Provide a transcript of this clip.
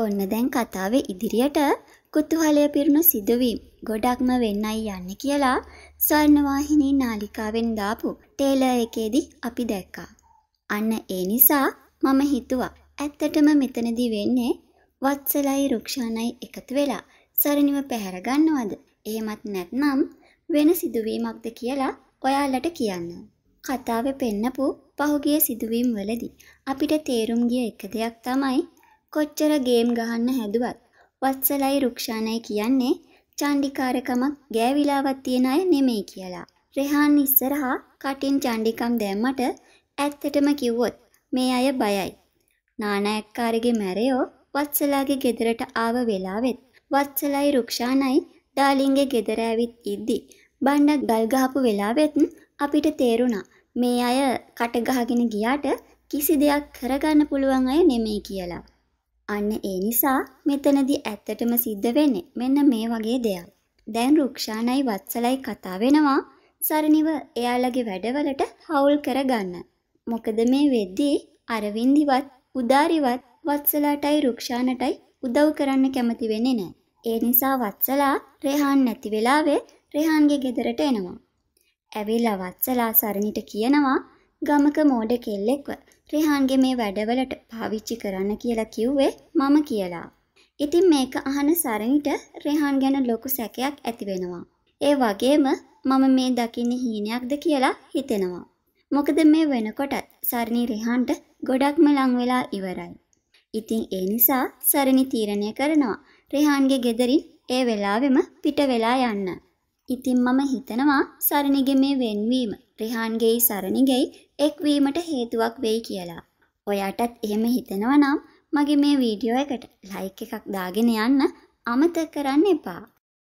ඔන්න දැන් කතාව ඉදිරියට කුතුහලය පිරුණු සිදුවීම් ගොඩක්ම වෙන්නයි යන්න කියලා ස්වර්ණවාහිනී නාලිකාවෙන් දාපු ටේලර් එකේදි අපි දැක්කා. අන්න ඒ නිසා මම හිතුවා ඇත්තටම මෙතනදි වෙන්නේ වත්සලයි රුක්ෂාණයි එකතු වෙලා සරණිව පැහැර ගන්නවද? එහෙමත් නැත්නම් වෙන සිදුවීමක්ද කියලා ඔයාලට කියන්න. කතාවේ පෙන්නපු පහුගිය සිදුවීම් වලදී අපිට තේරුම් ගිය එක දෙයක් තමයි කොච්චර ගේම් ගහන්න හැදුවත් වත්සලයි රුක්ෂාණය කියන්නේ චණ්ඩිකාරකමක් ගෑවිලාවත් තියෙන අය නෙමෙයි කියලා. රෙහාන් ඉස්සරහා කටින් චණ්ඩිකම් දැම්මට ඇත්තටම කිව්වොත් මේ අය බයයි. නානයක්කාරගේ මැරයෝ වත්සලාගේ ගෙදරට ආව වෙලාවෙත් වත්සලයි රුක්ෂාණයි ඩාලින්ගේ ගෙදර ඇවිත් ඉද්දි බණ්ඩක් ගල් ගහපු වෙලාවෙත් අපිට තේරුණා මේ අය කට ගහගෙන ගියාට කිසි දෙයක් කරගන්න පුළුවන් අය නෙමෙයි කියලා. අන්න ඒ නිසා මෙතනදි ඇත්තටම සිද්ධ වෙන්නේ මෙන්න මේ වගේ දෙයක්. දැන් රුක්ෂානයි වත්සලයි කතා වෙනවා සරණිව එයාලගේ වැඩවලට හවුල් කරගන්න. මොකද මේ වෙද්දී අරවින්දිවත් උදාරිවත් වත්සලාටයි රුක්ෂානටයි උදව් කරන්න කැමති වෙන්නේ නැහැ. ඒ නිසා වත්සලා රෙහාන් නැති වෙලාවේ රෙහාන්ගේ ගෙදරට එනවා. ඇවිල්ලා වත්සලා සරණිට කියනවා ගමක මෝඩ කෙල්ලෙක්ව රිහන්ගේ මේ වැඩවලට පාවිච්චි කරන්න කියලා කිව්වේ මම කියලා. ඉතින් මේක අහන සරණිට රෙහන් ගැන ලොකු සැකයක් ඇති වෙනවා. ඒ වගේම මම මේ දකින්න හීනයක්ද කියලා හිතෙනවා. මොකද මේ වෙනකොටත් සරණි රෙහන්ට ගොඩක්ම ලං වෙලා ඉවරයි. ඉතින් ඒ නිසා සරණි තීරණය කරනවා රෙහන්ගේ ගෙදරින් ඒ වෙලාවෙම පිට වෙලා යන්න. ඉතින් මම හිතනවා සරණිගේ මේ වෙන්වීම රිහාන්ගේයි සරණිගෙයි එක්වීමට හේතුවක් වෙයි කියලා. ඔයාටත් එහෙම හිතනවා නම් මගේ මේ වීඩියෝ එකට ලයික් එකක් දාගෙන යන්න අමතක කරන්න එපා.